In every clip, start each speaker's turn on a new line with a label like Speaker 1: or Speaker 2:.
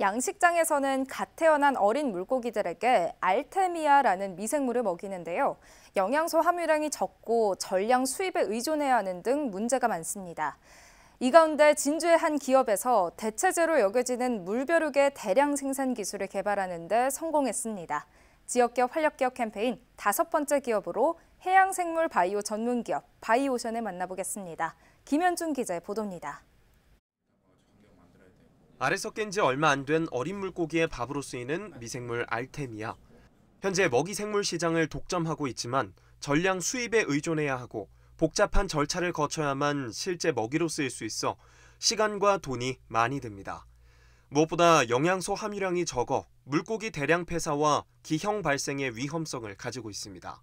Speaker 1: 양식장에서는 갓 태어난 어린 물고기들에게 알테미아라는 미생물을 먹이는데요. 영양소 함유량이 적고 전량 수입에 의존해야 하는 등 문제가 많습니다. 이 가운데 진주의 한 기업에서 대체제로 여겨지는 물벼룩의 대량 생산 기술을 개발하는 데 성공했습니다. 지역기업 활력기업 캠페인 다섯 번째 기업으로 해양생물 바이오 전문기업 바이오션을 만나보겠습니다. 김현준 기자의 보도입니다.
Speaker 2: 알에서 깬지 얼마 안 된 어린 물고기의 밥으로 쓰이는 미생물 알테미아. 현재 먹이 생물 시장을 독점하고 있지만 전량 수입에 의존해야 하고 복잡한 절차를 거쳐야만 실제 먹이로 쓰일 수 있어 시간과 돈이 많이 듭니다. 무엇보다 영양소 함유량이 적어 물고기 대량 폐사와 기형 발생의 위험성을 가지고 있습니다.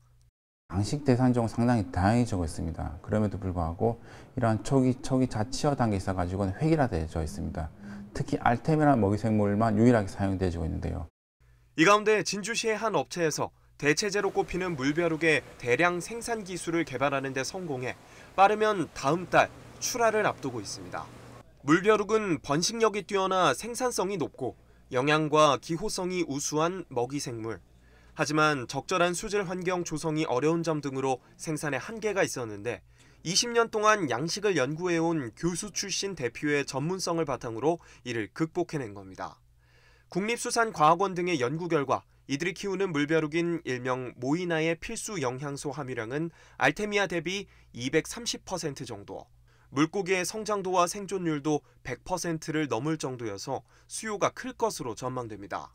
Speaker 3: 양식 대산종 상당히 다양해지고 있습니다. 그럼에도 불구하고 이러한 초기 초기 자치어 단계 있어가지고는 획일화되어 있습니다. 특히 알템이라 먹이생물만 유일하게 사용되고 있는데요.
Speaker 2: 이 가운데 진주시의 한 업체에서 대체제로 꼽히는 물벼룩의 대량 생산 기술을 개발하는 데 성공해 빠르면 다음 달 출하를 앞두고 있습니다. 물벼룩은 번식력이 뛰어나 생산성이 높고 영양과 기호성이 우수한 먹이생물. 하지만 적절한 수질 환경 조성이 어려운 점 등으로 생산에 한계가 있었는데 20년 동안 양식을 연구해온 교수 출신 대표의 전문성을 바탕으로 이를 극복해낸 겁니다. 국립수산과학원 등의 연구 결과 이들이 키우는 물벼룩인 일명 모이나의 필수 영양소 함유량은 알테미아 대비 230% 정도, 물고기의 성장도와 생존율도 100%를 넘을 정도여서 수요가 클 것으로 전망됩니다.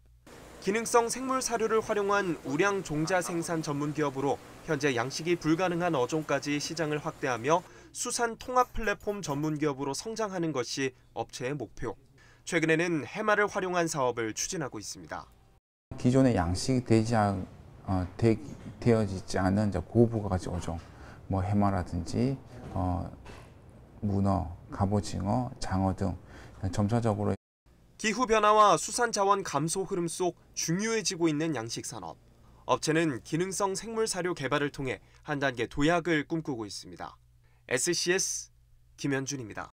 Speaker 2: 기능성 생물 사료를 활용한 우량 종자 생산 전문 기업으로 현재 양식이 불가능한 어종까지 시장을 확대하며 수산 통합 플랫폼 전문 기업으로 성장하는 것이 업체의 목표. 최근에는 해마를 활용한 사업을 추진하고 있습니다.
Speaker 3: 기존의 양식 되지 않, 어, 되, 어지지 않은 고부가 가치 어종, 뭐 해마라든지 어, 문어, 갑오징어, 장어 등 점차적으로
Speaker 2: 기후변화와 수산자원 감소 흐름 속 중요해지고 있는 양식산업. 업체는 기능성 생물사료 개발을 통해 한 단계 도약을 꿈꾸고 있습니다. SCS 김현준입니다.